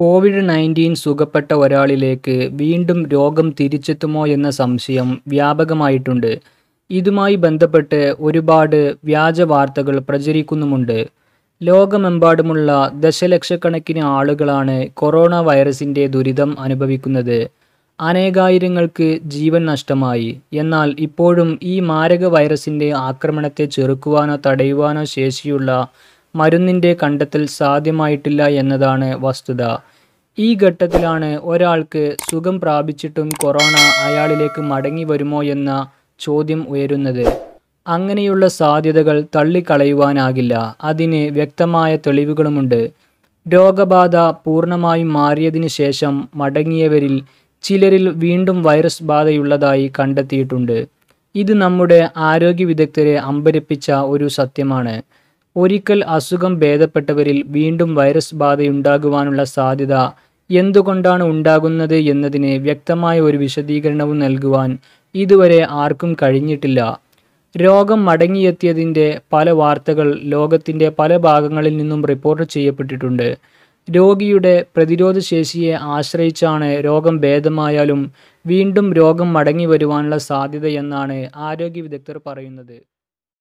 Covid nineteen സുഖപ്പെട്ട ഒരാളിലേക്ക് വീണ്ടും രോഗം തിരിച്ചെത്തുമോ എന്ന സംശയം വ്യാപകമായിട്ടുണ്ട് ഇതുമായി ബന്ധപ്പെട്ട് ഒരുപാട് വ്യാജ വാർത്തകൾ പ്രചരിക്കുന്നുമുണ്ട് ലോകമെമ്പാടുമുള്ള ദശലക്ഷക്കണക്കിന് ആളുകളാണ് കൊറോണ വൈറസിൻ്റെ ദുരിതം അനുഭവിക്കുന്നത് അനേകായിരങ്ങൾക്ക് ജീവൻ നഷ്ടമായി എന്നാൽ ഇപ്പോഴും ഈ മാരക വൈറസിൻ്റെ ആക്രമണത്തെ ചെറുക്കുവാനോ തടയുവാനോ ശേഷിയുള്ള മരുന്നിൻ്റെ കണ്ടെത്തൽ സാധ്യമായിട്ടില്ല എന്നതാണ് വസ്തുത ഈ ഘട്ടത്തിലാണ് ഒരാൾക്ക് സുഖം പ്രാപിച്ചിട്ടും കൊറോണ അയാളിലേക്ക് മടങ്ങി വരുമോ എന്ന ചോദ്യം ഉയരുന്നത് അങ്ങനെയുള്ള സാധ്യതകൾ തള്ളിക്കളയുവാനാകില്ല അതിന് വ്യക്തമായ തെളിവുകളുമുണ്ട് രോഗബാധ പൂർണ്ണമായും മാറിയതിനു ശേഷം മടങ്ങിയവരിൽ ചിലരിൽ വീണ്ടും വൈറസ് ബാധയുള്ളതായി കണ്ടെത്തിയിട്ടുണ്ട് ഇത് നമ്മുടെ ആരോഗ്യ വിദഗ്ധരെ അമ്പരപ്പിച്ച ഒരു സത്യമാണ് ഒരിക്കൽ അസുഖം ഭേദപ്പെട്ടവരിൽ വീണ്ടും വൈറസ് ബാധയുണ്ടാകുവാനുള്ള സാധ്യത എന്തുകൊണ്ടാണ് ഉണ്ടാകുന്നത് എന്നതിന് വ്യക്തമായ ഒരു വിശദീകരണവും നൽകുവാൻ ഇതുവരെ ആർക്കും കഴിഞ്ഞിട്ടില്ല രോഗം മടങ്ങിയെത്തിയതിൻ്റെ പല വാർത്തകൾ ലോകത്തിൻ്റെ പല ഭാഗങ്ങളിൽ നിന്നും റിപ്പോർട്ട് ചെയ്യപ്പെട്ടിട്ടുണ്ട് രോഗിയുടെ പ്രതിരോധശേഷിയെ ആശ്രയിച്ചാണ് രോഗം ഭേദമായാലും വീണ്ടും രോഗം മടങ്ങി വരുവാനുള്ള സാധ്യതയെന്നാണ് ആരോഗ്യ വിദഗ്ധർ പറയുന്നത്